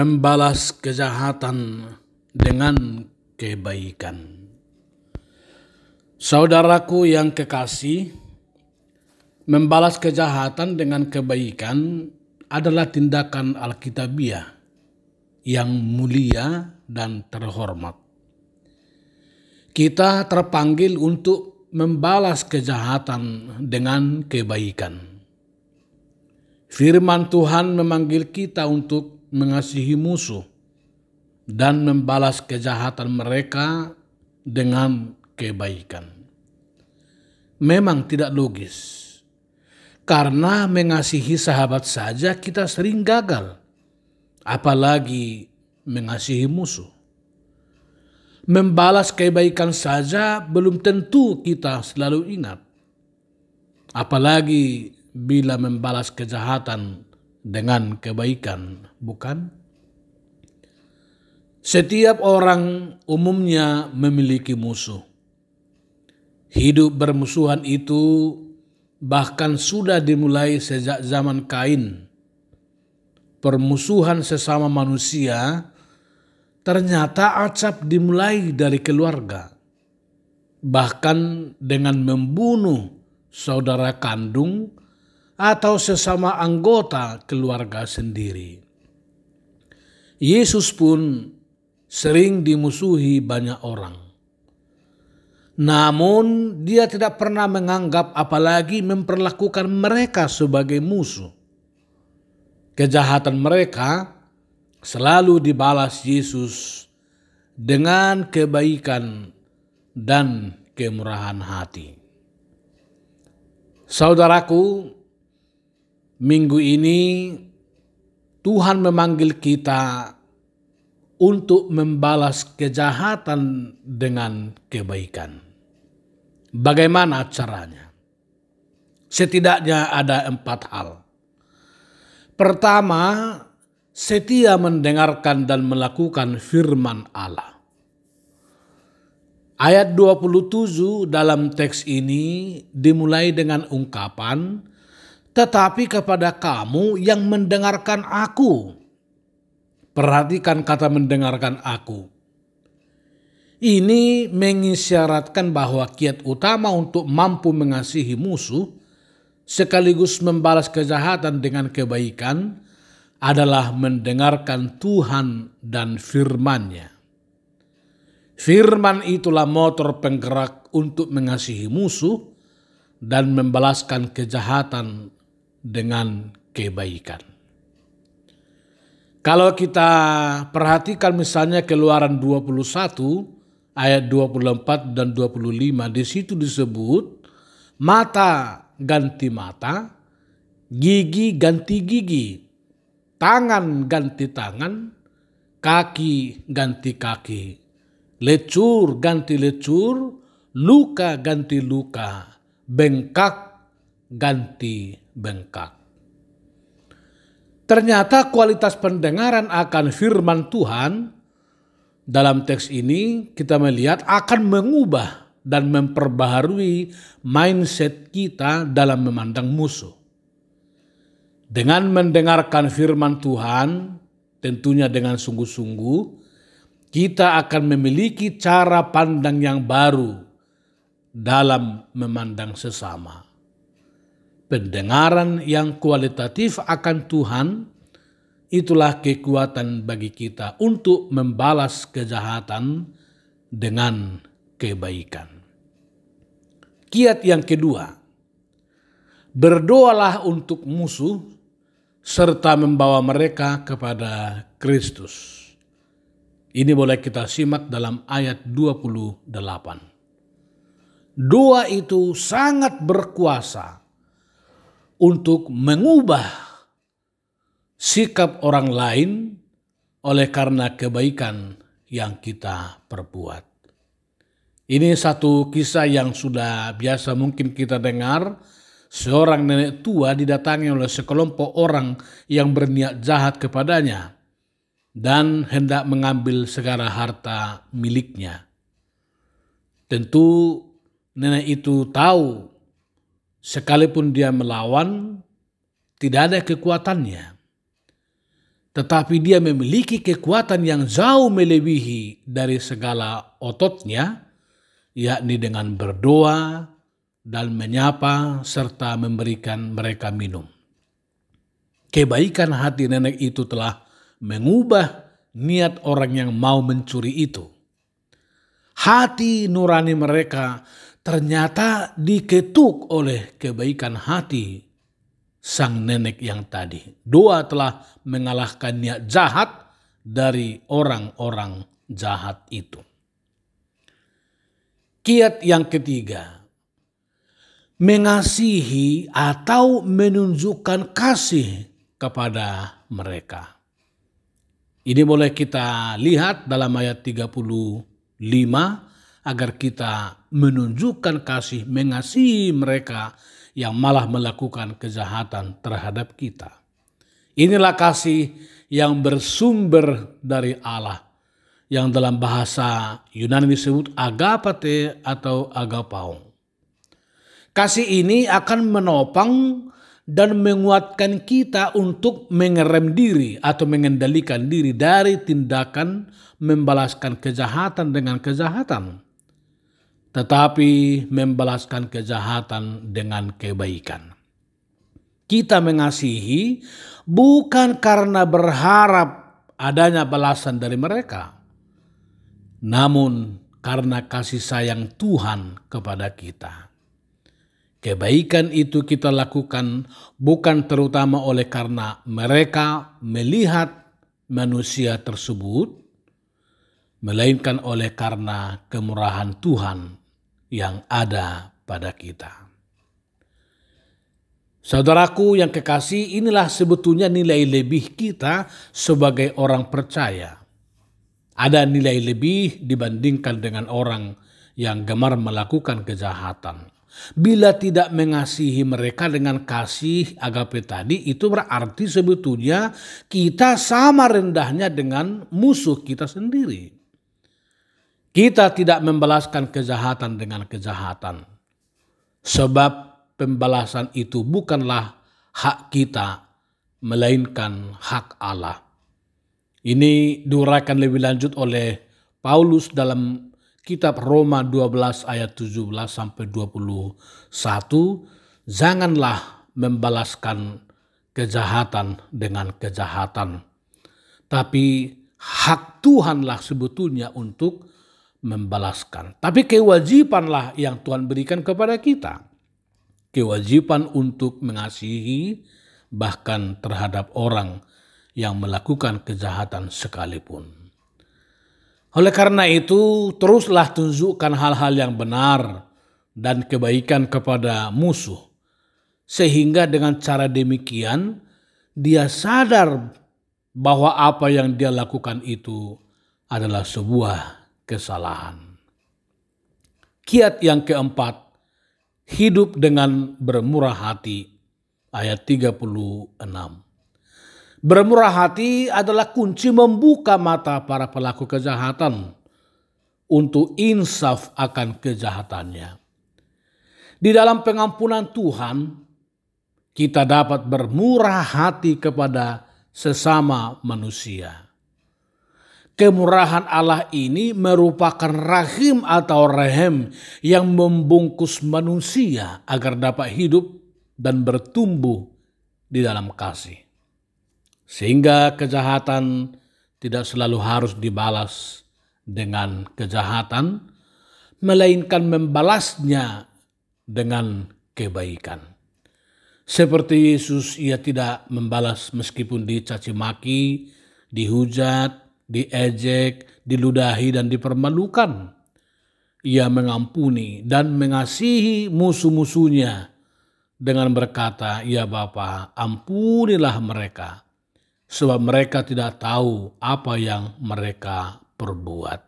membalas kejahatan dengan kebaikan. Saudaraku yang kekasih, membalas kejahatan dengan kebaikan adalah tindakan Alkitabiah yang mulia dan terhormat. Kita terpanggil untuk membalas kejahatan dengan kebaikan. Firman Tuhan memanggil kita untuk mengasihi musuh dan membalas kejahatan mereka dengan kebaikan. Memang tidak logis. Karena mengasihi sahabat saja kita sering gagal. Apalagi mengasihi musuh. Membalas kebaikan saja belum tentu kita selalu ingat. Apalagi bila membalas kejahatan dengan kebaikan bukan? Setiap orang umumnya memiliki musuh. Hidup bermusuhan itu bahkan sudah dimulai sejak zaman Kain. Permusuhan sesama manusia ternyata acap dimulai dari keluarga. Bahkan dengan membunuh saudara kandung atau sesama anggota keluarga sendiri. Yesus pun sering dimusuhi banyak orang. Namun, dia tidak pernah menganggap, apalagi memperlakukan mereka sebagai musuh. Kejahatan mereka selalu dibalas Yesus dengan kebaikan dan kemurahan hati. Saudaraku, minggu ini Tuhan memanggil kita untuk membalas kejahatan dengan kebaikan. Bagaimana caranya? Setidaknya ada empat hal. Pertama, setia mendengarkan dan melakukan firman Allah. Ayat 27 dalam teks ini dimulai dengan ungkapan, "Tetapi kepada kamu yang mendengarkan aku, Perhatikan kata mendengarkan aku. Ini mengisyaratkan bahwa kiat utama untuk mampu mengasihi musuh sekaligus membalas kejahatan dengan kebaikan adalah mendengarkan Tuhan dan firman-Nya. Firman itulah motor penggerak untuk mengasihi musuh dan membalaskan kejahatan dengan kebaikan. Kalau kita perhatikan misalnya keluaran 21 ayat 24 dan 25 di situ disebut mata ganti mata, gigi ganti gigi, tangan ganti tangan, kaki ganti kaki, lecur ganti lecur, luka ganti luka, bengkak ganti bengkak. Ternyata kualitas pendengaran akan firman Tuhan dalam teks ini kita melihat akan mengubah dan memperbaharui mindset kita dalam memandang musuh. Dengan mendengarkan firman Tuhan, tentunya dengan sungguh-sungguh, kita akan memiliki cara pandang yang baru dalam memandang sesama pendengaran yang kualitatif akan Tuhan, itulah kekuatan bagi kita untuk membalas kejahatan dengan kebaikan. Kiat yang kedua, berdoalah untuk musuh serta membawa mereka kepada Kristus. Ini boleh kita simak dalam ayat 28. Doa itu sangat berkuasa untuk mengubah sikap orang lain oleh karena kebaikan yang kita perbuat. Ini satu kisah yang sudah biasa mungkin kita dengar. Seorang nenek tua didatangi oleh sekelompok orang yang berniat jahat kepadanya dan hendak mengambil segala harta miliknya. Tentu nenek itu tahu Sekalipun dia melawan, tidak ada kekuatannya. Tetapi dia memiliki kekuatan yang jauh melebihi dari segala ototnya, yakni dengan berdoa dan menyapa serta memberikan mereka minum. Kebaikan hati nenek itu telah mengubah niat orang yang mau mencuri itu. Hati nurani mereka ternyata diketuk oleh kebaikan hati sang nenek yang tadi. Doa telah mengalahkan niat jahat dari orang-orang jahat itu. Kiat yang ketiga, mengasihi atau menunjukkan kasih kepada mereka. Ini boleh kita lihat dalam ayat 35 agar kita menunjukkan kasih mengasihi mereka yang malah melakukan kejahatan terhadap kita. Inilah kasih yang bersumber dari Allah yang dalam bahasa Yunani disebut agapate atau agapao. Kasih ini akan menopang dan menguatkan kita untuk mengerem diri atau mengendalikan diri dari tindakan membalaskan kejahatan dengan kejahatan tetapi membalaskan kejahatan dengan kebaikan. Kita mengasihi bukan karena berharap adanya balasan dari mereka, namun karena kasih sayang Tuhan kepada kita. Kebaikan itu kita lakukan bukan terutama oleh karena mereka melihat manusia tersebut, melainkan oleh karena kemurahan Tuhan yang ada pada kita. Saudaraku yang kekasih, inilah sebetulnya nilai lebih kita sebagai orang percaya. Ada nilai lebih dibandingkan dengan orang yang gemar melakukan kejahatan. Bila tidak mengasihi mereka dengan kasih agape tadi, itu berarti sebetulnya kita sama rendahnya dengan musuh kita sendiri. Kita tidak membalaskan kejahatan dengan kejahatan. Sebab pembalasan itu bukanlah hak kita, melainkan hak Allah. Ini diuraikan lebih lanjut oleh Paulus dalam kitab Roma 12 ayat 17 sampai 21. Janganlah membalaskan kejahatan dengan kejahatan. Tapi hak Tuhanlah sebetulnya untuk membalaskan. Tapi kewajibanlah yang Tuhan berikan kepada kita. Kewajiban untuk mengasihi bahkan terhadap orang yang melakukan kejahatan sekalipun. Oleh karena itu, teruslah tunjukkan hal-hal yang benar dan kebaikan kepada musuh. Sehingga dengan cara demikian, dia sadar bahwa apa yang dia lakukan itu adalah sebuah kesalahan. Kiat yang keempat, hidup dengan bermurah hati. Ayat 36. Bermurah hati adalah kunci membuka mata para pelaku kejahatan untuk insaf akan kejahatannya. Di dalam pengampunan Tuhan, kita dapat bermurah hati kepada sesama manusia. Kemurahan Allah ini merupakan rahim atau rahim yang membungkus manusia agar dapat hidup dan bertumbuh di dalam kasih. Sehingga kejahatan tidak selalu harus dibalas dengan kejahatan, melainkan membalasnya dengan kebaikan. Seperti Yesus, ia tidak membalas meskipun dicaci maki, dihujat, diejek, diludahi, dan dipermalukan. Ia mengampuni dan mengasihi musuh-musuhnya dengan berkata, Ya Bapa, ampunilah mereka, sebab mereka tidak tahu apa yang mereka perbuat.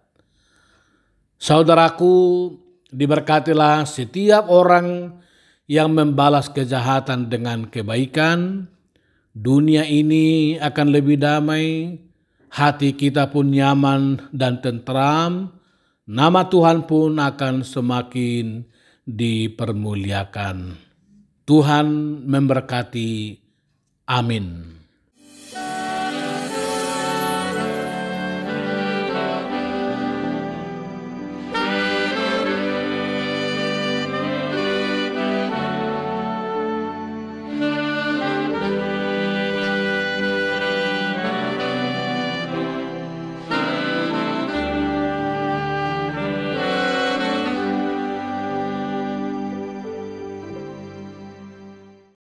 Saudaraku, diberkatilah setiap orang yang membalas kejahatan dengan kebaikan, dunia ini akan lebih damai, hati kita pun nyaman dan tentram, nama Tuhan pun akan semakin dipermuliakan. Tuhan memberkati. Amin.